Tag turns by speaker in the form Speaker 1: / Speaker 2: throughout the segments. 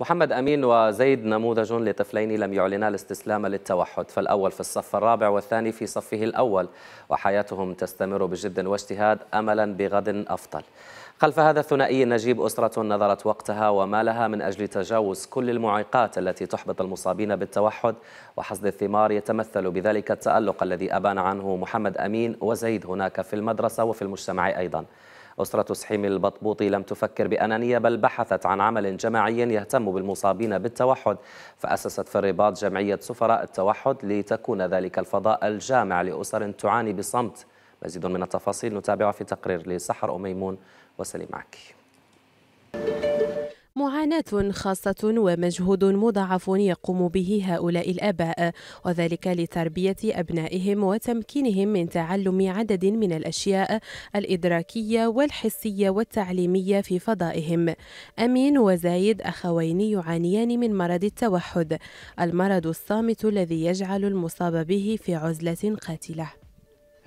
Speaker 1: محمد أمين وزيد نموذج لطفلين لم يعلنا الاستسلام للتوحد فالأول في الصف الرابع والثاني في صفه الأول وحياتهم تستمر بجد واجتهاد أملا بغد أفضل خلف هذا الثنائي نجيب أسرة نظرت وقتها وما لها من أجل تجاوز كل المعيقات التي تحبط المصابين بالتوحد وحصد الثمار يتمثل بذلك التألق الذي أبان عنه محمد أمين وزيد هناك في المدرسة وفي المجتمع أيضا أسرة سحيم البطبوطي لم تفكر بأنانية بل بحثت عن عمل جماعي يهتم بالمصابين بالتوحد فأسست في الرباط جمعية سفراء التوحد لتكون ذلك الفضاء الجامع لأسر تعاني بصمت مزيد من التفاصيل نتابعها في تقرير لسحر أميمون وسليم عكي
Speaker 2: معاناة خاصة ومجهود مضاعف يقوم به هؤلاء الآباء وذلك لتربية أبنائهم وتمكينهم من تعلم عدد من الأشياء الإدراكية والحسية والتعليمية في فضائهم أمين وزايد أخوين يعانيان من مرض التوحد المرض الصامت الذي يجعل المصاب به في عزلة قاتلة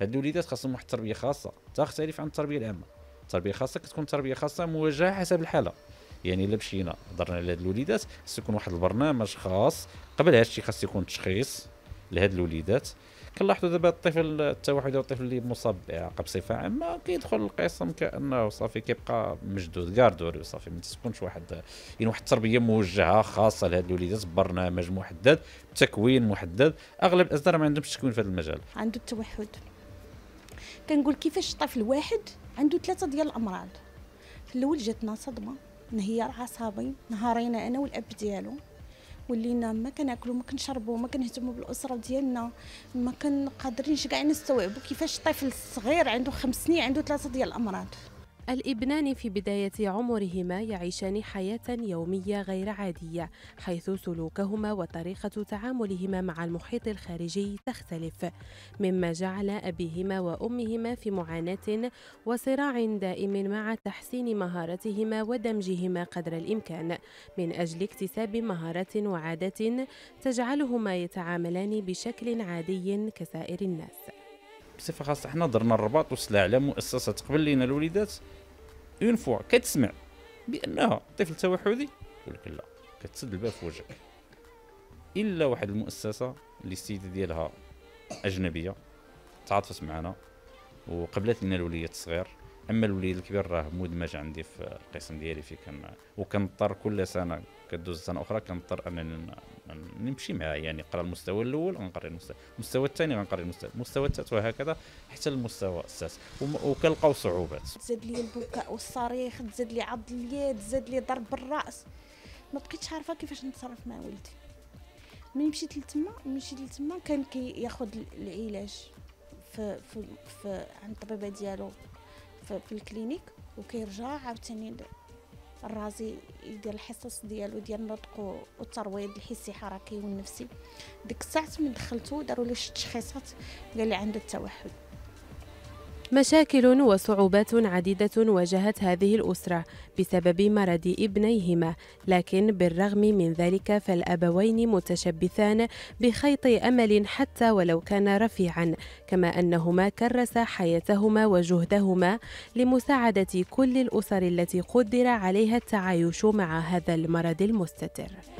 Speaker 3: هاد الوليدات خاصهم واحد التربيه خاصه تختلف عن التربيه العامه التربيه الخاصه كتكون تربيه خاصه موجهه حسب الحاله يعني الا مشينا هضرنا على هاد الوليدات خص يكون واحد البرنامج خاص قبل هادشي خاص يكون تشخيص لهاد الوليدات كنلاحظوا دابا الطفل التوحد الطفل اللي مصاب باعاقه بصفه عامه كيدخل القسم كانه صافي كيبقى مجدود كاردوري وصافي ما تكونش واحد يعني واحد التربيه موجهه خاصه لهاد الوليدات ببرنامج محدد بتكوين محدد اغلب الازهر ما عندهمش تكوين في هذا المجال
Speaker 4: عنده التوحد كنقول كيفاش طفل واحد عنده ثلاثه ديال الامراض في الاول جاتنا صدمه نهيار عصابي نهارين انا والاب ديالو ولينا ما كناكلو ما كنشربو ما كنهتمو بالاسره ديالنا ما كنقادرينش كاع نستوعبو كيفاش طفل صغير عنده خمس سنين عنده ثلاثه ديال الامراض الابنان في بداية عمرهما يعيشان حياة
Speaker 2: يومية غير عادية حيث سلوكهما وطريقة تعاملهما مع المحيط الخارجي تختلف مما جعل أبيهما وأمهما في معاناة وصراع دائم مع تحسين مهارتهما ودمجهما قدر الإمكان من أجل اكتساب مهارات وعادات تجعلهما يتعاملان بشكل عادي كسائر الناس
Speaker 3: بصفه خاصه حنا درنا الرباط والسلا على مؤسسه تقبل لينا الوليدات اون فوا كتسمع بانها طفل توحدي يقول لك لا كتسد الباب في وجهك الا واحد المؤسسه اللي السيده ديالها اجنبيه تعاطفت معنا وقبلت لنا الوليد الصغير اما الوليد الكبير راه مدمج عندي في القسم ديالي في كان وكنضطر كل سنه كدوز سنه اخرى كنضطر انني نمشي معاه يعني نقرا المستوى الاول غنقري المستوى المستوى الثاني غنقري المستوى المستوى الثالث وهكذا حتى المستوى السادس وكنلقاو صعوبات تزاد
Speaker 4: لي البكاء والصريخ تزاد لي عض اليد تزاد لي ضرب الراس ما بقيتش عارفه كيفاش نتصرف مع ولدي ملي مشيت لتما مشيت لتما كان كياخذ كي العلاج في في, في عند الطبيبه ديالو في, في الكلينيك وكيرجع عاوتاني الرازي يدير الحصص ديالو ديال النطق والترويض الحسي حركي والنفسي ديك الساعه من دخلته داروا لي التشخيصات قال لي عنده التوحد
Speaker 2: مشاكل وصعوبات عديدة واجهت هذه الأسرة بسبب مرض ابنيهما، لكن بالرغم من ذلك فالأبوين متشبثان بخيط أمل حتى ولو كان رفيعًا، كما أنهما كرسا حياتهما وجهدهما لمساعدة كل الأسر التي قدر عليها التعايش مع هذا المرض المستتر.